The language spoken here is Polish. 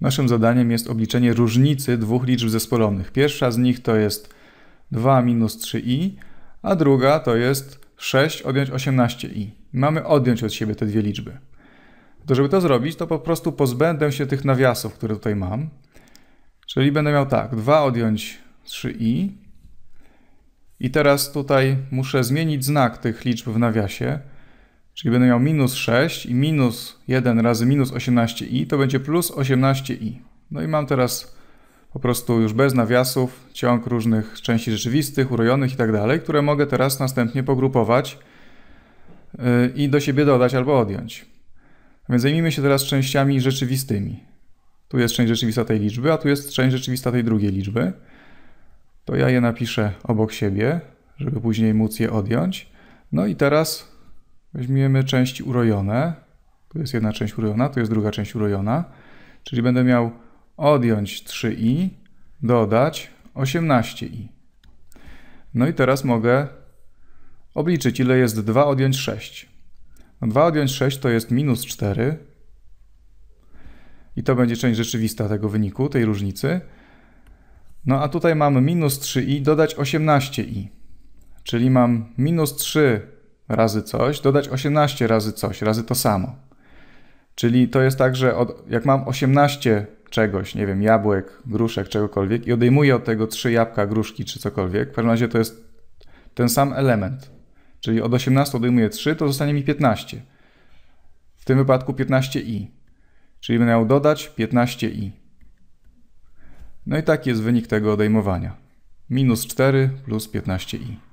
Naszym zadaniem jest obliczenie różnicy dwóch liczb zespolonych. Pierwsza z nich to jest 2 minus 3i, a druga to jest 6 odjąć 18i. Mamy odjąć od siebie te dwie liczby. To żeby to zrobić, to po prostu pozbędę się tych nawiasów, które tutaj mam. Czyli będę miał tak, 2 odjąć 3i. I teraz tutaj muszę zmienić znak tych liczb w nawiasie. Czyli będę miał minus 6 i minus 1 razy minus 18i to będzie plus 18i. No i mam teraz po prostu już bez nawiasów ciąg różnych części rzeczywistych, urojonych i tak dalej, które mogę teraz następnie pogrupować y, i do siebie dodać albo odjąć. A więc zajmijmy się teraz częściami rzeczywistymi. Tu jest część rzeczywista tej liczby, a tu jest część rzeczywista tej drugiej liczby. To ja je napiszę obok siebie, żeby później móc je odjąć. No i teraz Weźmiemy części urojone. To jest jedna część urojona, to jest druga część urojona. Czyli będę miał odjąć 3i, dodać 18i. No i teraz mogę obliczyć, ile jest 2 odjąć 6. 2 no odjąć 6 to jest minus 4. I to będzie część rzeczywista tego wyniku, tej różnicy. No a tutaj mam minus 3i, dodać 18i. Czyli mam minus 3 razy coś, dodać 18 razy coś, razy to samo. Czyli to jest tak, że od, jak mam 18 czegoś, nie wiem, jabłek, gruszek, czegokolwiek i odejmuję od tego 3 jabłka, gruszki czy cokolwiek, w pewnym razie to jest ten sam element. Czyli od 18 odejmuję 3, to zostanie mi 15. W tym wypadku 15i. Czyli będę miał dodać 15i. No i taki jest wynik tego odejmowania. Minus 4 plus 15i.